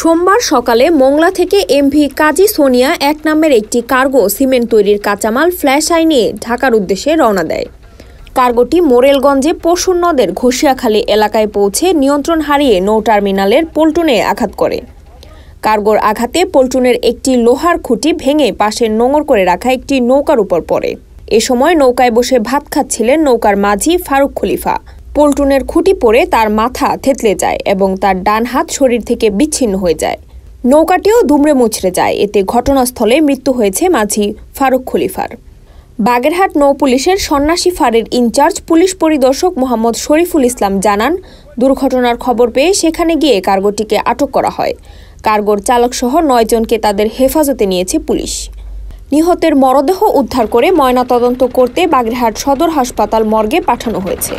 সোমবার সকালে মোংলা থেকে এমভি কাজী সোনিয়া এক নামের একটি কার্গো সিমেন্ট তৈরির কাঁচামাল ফ্ল্যাশ আই নিয়ে ঢাকার উদ্দেশ্যে রওনা দেয় কার্গোটি মোরেলগঞ্জে পশুর নদের ঘষিয়াখালী এলাকায় পৌঁছে নিয়ন্ত্রণ হারিয়ে নৌ টার্মিনালের পল্টুনে আঘাত করে কার্গোর আঘাতে পল্টুনের একটি লোহার খুঁটি ভেঙে পাশে নোঙর করে রাখা একটি নৌকার উপর পড়ে এ সময় নৌকায় বসে ভাত খাচ্ছিলেন নৌকার মাঝি ফারুক খলিফা পল্টুনের খুঁটি পড়ে তার মাথা থেতলে যায় এবং তার ডান হাত শরীর থেকে বিচ্ছিন্ন হয়ে যায় নৌকাটিও দুমড়ে মুচড়ে যায় এতে ঘটনাস্থলে মৃত্যু হয়েছে মাঝি ফারুক খলিফার বাগেরহাট নৌ পুলিশের সন্ন্যাসী ফারের ইনচার্জ পুলিশ পরিদর্শক মোহাম্মদ শরীফুল ইসলাম জানান দুর্ঘটনার খবর পেয়ে সেখানে গিয়ে কার্গোটিকে আটক করা হয় কার্গোর চালকসহ নয়জনকে তাদের হেফাজতে নিয়েছে পুলিশ নিহতের মরদেহ উদ্ধার করে ময়নাতদন্ত করতে বাগেরহাট সদর হাসপাতাল মর্গে পাঠানো হয়েছে